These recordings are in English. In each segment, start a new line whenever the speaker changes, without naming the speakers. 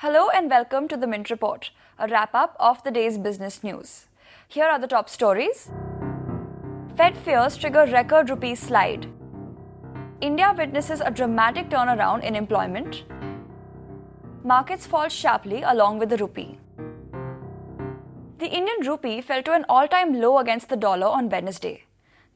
Hello and welcome to the Mint Report, a wrap up of the day's business news. Here are the top stories Fed fears trigger record rupee slide. India witnesses a dramatic turnaround in employment. Markets fall sharply along with the rupee. The Indian rupee fell to an all time low against the dollar on Wednesday.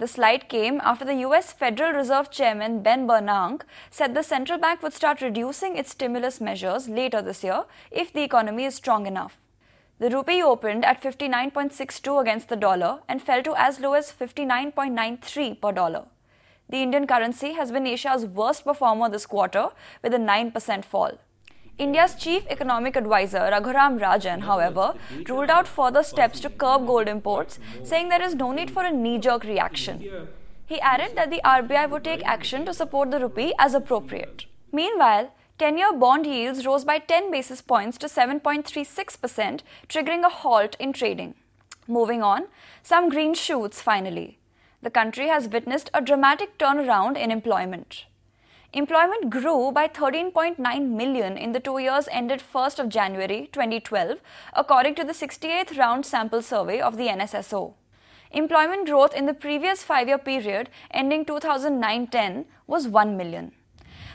The slide came after the US Federal Reserve Chairman Ben Bernanke said the central bank would start reducing its stimulus measures later this year if the economy is strong enough. The rupee opened at 59.62 against the dollar and fell to as low as 59.93 per dollar. The Indian currency has been Asia's worst performer this quarter with a 9% fall. India's chief economic advisor Raghuram Rajan, however, ruled out further steps to curb gold imports, saying there is no need for a knee-jerk reaction. He added that the RBI would take action to support the rupee as appropriate. Meanwhile, 10-year bond yields rose by 10 basis points to 7.36%, triggering a halt in trading. Moving on, some green shoots finally. The country has witnessed a dramatic turnaround in employment. Employment grew by 13.9 million in the two years ended 1st of January 2012, according to the 68th round sample survey of the NSSO. Employment growth in the previous five-year period ending 2009-10 was 1 million.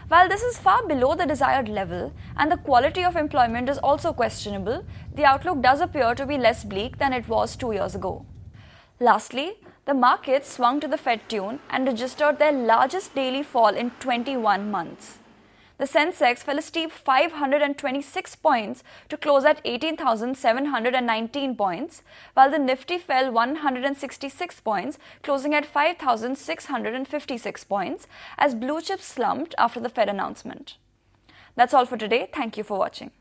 While this is far below the desired level and the quality of employment is also questionable, the outlook does appear to be less bleak than it was two years ago. Lastly, the markets swung to the Fed tune and registered their largest daily fall in 21 months. The Sensex fell a steep 526 points to close at 18,719 points, while the Nifty fell 166 points, closing at 5,656 points, as blue chips slumped after the Fed announcement. That's all for today. Thank you for watching.